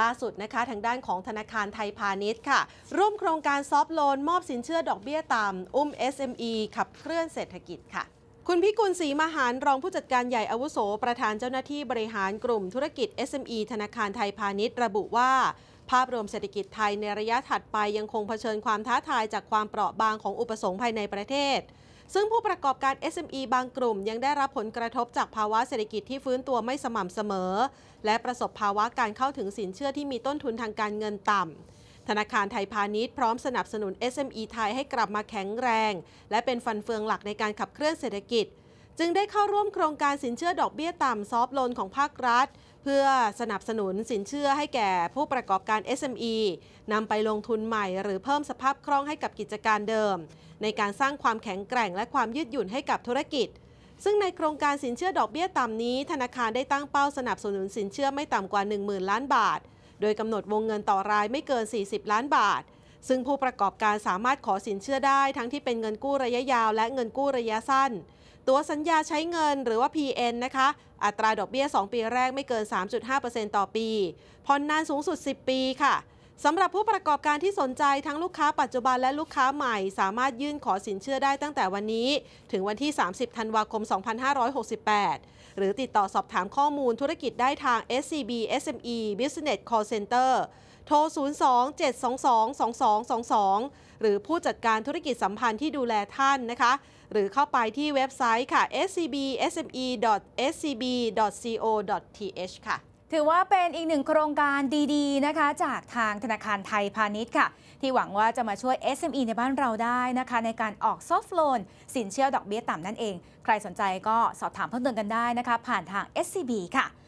ล่าสุดนะคะ ทางด้านของธนาคารไทยพาณิชย์ค่ะ ร่วมโครงการซอฟโลน มอบสินเชื่อดอกเบี้ยต่ำอุ้ม SME ขับเคลื่อนเศรษฐกิจค่ะ คุณพิกุลศรีมหารรองผู้จัดการใหญ่อาวุโส ประธานเจ้าหน้าที่บริหารกลุ่มธุรกิจ SME ธนาคารไทยพาณิชย์ ระบุว่า ภาพรวมเศรษฐกิจไทยในระยะถัดไปยังคงเผชิญความท้าทายจากความเปราะบางของอุปสงค์ภายในประเทศซึ่งผู้ประกอบการ SME บางกลุ่มยังได้รับผลกระทบจากภาวะเศรษฐกิจที่ฟื้นตัวไม่สม่ำเสมอ และประสบภาวะการเข้าถึงสินเชื่อที่มีต้นทุนทางการเงินต่ำ ธนาคารไทยพาณิชย์พร้อมสนับสนุน SME ไทยให้กลับมาแข็งแรง และเป็นฟันเฟืองหลักในการขับเคลื่อนเศรษฐกิจ จึงได้เข้าร่วมโครงการสินเชื่อดอกเบี้ยต่ำซอฟโลนของภาครัฐพื่อสนับสนุนสินเชื่อให้แก่ผู้ประกอบการ SME นำไปลงทุนใหม่หรือเพิ่มสภาพคล่องให้กับกิจการเดิม ในการสร้างความแข็งแกร่งและความยืดหยุ่นให้กับธุรกิจ ซึ่งในโครงการสินเชื่อดอกเบี้ยต่ำนี้ธนาคารได้ตั้งเป้าสนับสนุนสินเชื่อไม่ต่ำกว่า 10,000 ล้านบาท โดยกำหนดวงเงินต่อรายไม่เกิน 40 ล้านบาท ซึ่งผู้ประกอบการสามารถขอสินเชื่อได้ทั้งที่เป็นเงินกู้ระยะยาวและเงินกู้ระยะสั้นตัวสัญญาใช้เงินหรือว่า PN นะคะอัตราดอกเบี้ย 2 ปีแรกไม่เกิน 3.5%ต่อปีผ่อนนานสูงสุด 10 ปีค่ะสำหรับผู้ประกอบการที่สนใจทั้งลูกค้าปัจจุบัน และลูกค้าใหม่ สามารถยื่นขอสินเชื่อได้ตั้งแต่วันนี้ ถึงวันที่ 30ธันวาคม 2568 หรือติดต่อสอบถามข้อมูลธุรกิจได้ทาง SCB SME Business Call Center โทร 02-722-2222 หรือผู้จัดการธุรกิจสัมพันธ์ที่ดูแลท่านนะคะ หรือเข้าไปที่เว็บไซต์ค่ะ scbsme.scb.co.th ค่ะถือว่าเป็นอีกหนึ่งโครงการดี ๆ นะคะ จากทางธนาคารไทยพาณิชย์ค่ะ ที่หวังว่าจะมาช่วย SME ในบ้านเราได้นะคะในการออกซอฟท์โลน สินเชื่อดอกเบี้ยต่ำนั่นเอง ใครสนใจก็สอบถามเพิ่มเติมกันได้นะคะ ผ่านทาง SCB ค่ะ